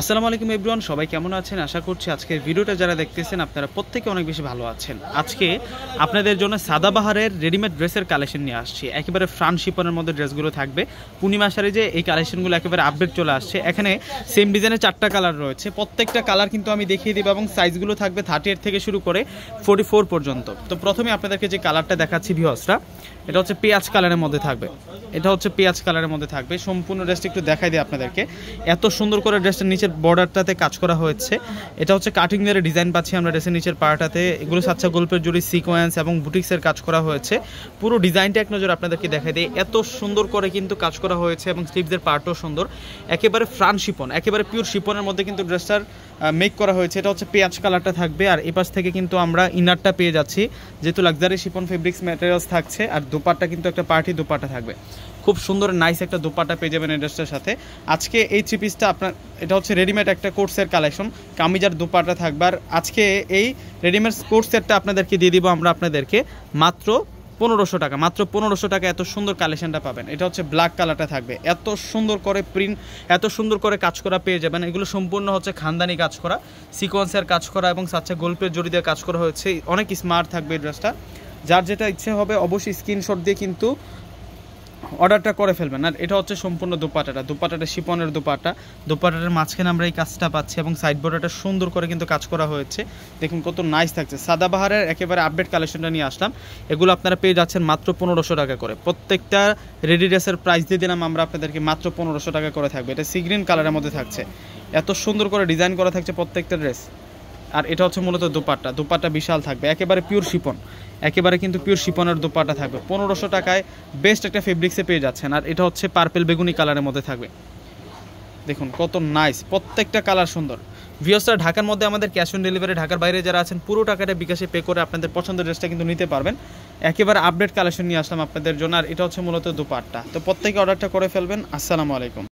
আসসালামু আলাইকুম ইব্রান সবাই কেমন আছেন আশা করছি আজকের ভিডিওটা যারা দেখতেছেন আপনারা প্রত্যেকে অনেক বেশি ভালো আছেন আজকে আপনাদের জন্য সাদাবাহারের রেডিমেড ড্রেসের কালেকশন নিয়ে আসছি একেবারে ফ্রান্স শিপনের মধ্যে ড্রেসগুলো থাকবে পূর্ণিমা সারে যে এই কালেকশনগুলো একেবারে আপডেট চলে আসছে এখানে সেম ডিজাইনের চারটা কালার রয়েছে প্রত্যেকটা কালার কিন্তু আমি দেখিয়ে দেবো এবং সাইজগুলো থাকবে থার্টি থেকে শুরু করে ফোর্টি পর্যন্ত তো প্রথমে আপনাদেরকে যে কালারটা দেখাচ্ছি ভিওসরা এটা হচ্ছে পেঁয়াজ কালারের মধ্যে থাকবে এটা হচ্ছে পেঁয়াজ কালারের মধ্যে থাকবে সম্পূর্ণ ড্রেসটা একটু দেখাই দিই আপনাদেরকে এত সুন্দর করে ড্রেসটার নিচের বর্ডারটাতে কাজ করা হয়েছে এটা হচ্ছে কাটিং দিয়ে ডিজাইন পাচ্ছি আমরা ড্রেসের নিচের পাড়াটাতে এগুলো সাচ্চা গল্পের জুড়ি সিকোয়েন্স এবং বুটিক্সের কাজ করা হয়েছে পুরো ডিজাইনটা এক নজর আপনাদেরকে দেখাই দিই এত সুন্দর করে কিন্তু কাজ করা হয়েছে এবং স্লিভসের পার্টও সুন্দর একেবারে ফ্রান শিপন একেবারে পিওর শিপনের মধ্যে কিন্তু ড্রেসটার মেক করা হয়েছে এটা হচ্ছে পেঁয়াজ কালারটা থাকবে আর এপাশ থেকে কিন্তু আমরা ইনারটা পেয়ে যাচ্ছি যেহেতু লাক্সারি শিপন ফেব্রিক্স ম্যাটেরিয়ালস থাকছে আর দোপাট্টা কিন্তু একটা পার্টি দোপাট্টা থাকবে খুব সুন্দর নাইস একটা দোপাটা পেয়ে যাবেন এই ড্রেসটার সাথে আজকে এই থ্রি পিসটা আপনার এটা হচ্ছে রেডিমেড একটা কোর্সের কালেকশন কামিজার দোপাটা থাকবার আজকে এই রেডিমেড কোর্স সেটটা আপনাদেরকে দিয়ে দিব আমরা আপনাদেরকে মাত্র পনেরোশো টাকা মাত্র পনেরোশো টাকা এত সুন্দর কালেকশনটা পাবেন এটা হচ্ছে ব্ল্যাক কালারটা থাকবে এত সুন্দর করে প্রিন্ট এত সুন্দর করে কাজ করা পেয়ে যাবেন এগুলো সম্পূর্ণ হচ্ছে খানদানি কাজ করা সিকোয়েন্সের কাজ করা এবং সাথে গল্পের জড়ি দিয়ে কাজ করা হয়েছে অনেক স্মার্ট থাকবে এই ড্রেসটা যার যেটা ইচ্ছে হবে অবশ্যই স্ক্রিনশট দিয়ে কিন্তু অর্ডারটা করে ফেলবেন আর এটা হচ্ছে সম্পূর্ণ দোপাটাটা দোপাটাটা শিপনের দোপাটা দোপাটাটার মাঝখানে আমরা এই কাজটা পাচ্ছি এবং সাইড বোর্ডটা সুন্দর করে কিন্তু কাজ করা হয়েছে দেখুন কত নাইস থাকছে সাদাবাহারের একেবারে আপডেট কালেকশনটা নিয়ে আসলাম এগুলো আপনারা পেয়ে যাচ্ছেন মাত্র পনেরোশো টাকা করে প্রত্যেকটা রেডি ড্রেসের প্রাইস দিয়ে দিলাম আমরা আপনাদেরকে মাত্র পনেরোশো টাকা করে থাকবে এটা সি গ্রিন কালারের মধ্যে থাকছে এত সুন্দর করে ডিজাইন করা থাকছে প্রত্যেকটা ড্রেস আর এটা হচ্ছে মূলত দোপাট্টা দোপাট্টা বিশাল থাকবে একেবারে পিওর শিপন একেবারে কিন্তু পিওর শিপনের দোপাট্টা থাকবে পনেরোশো টাকায় বেস্ট একটা ফেব্রিক্সে পেয়ে যাচ্ছেন আর এটা হচ্ছে পার্পেল বেগুনি কালারের মধ্যে থাকবে দেখুন কত নাইস প্রত্যেকটা কালার সুন্দর ভিওসটা ঢাকার মধ্যে আমাদের ক্যাশ অন ডেলিভারি ঢাকার বাইরে যারা আছেন পুরো টাকাটা বিকাশে পে করে আপনাদের পছন্দের ড্রেসটা কিন্তু নিতে পারবেন একেবারে আপডেট কালেকশন নিয়ে আসলাম আপনাদের জন্য আর এটা হচ্ছে মূলত দুপাটটা তো প্রত্যেকে অর্ডারটা করে ফেলবেন আসসালামু আলাইকুম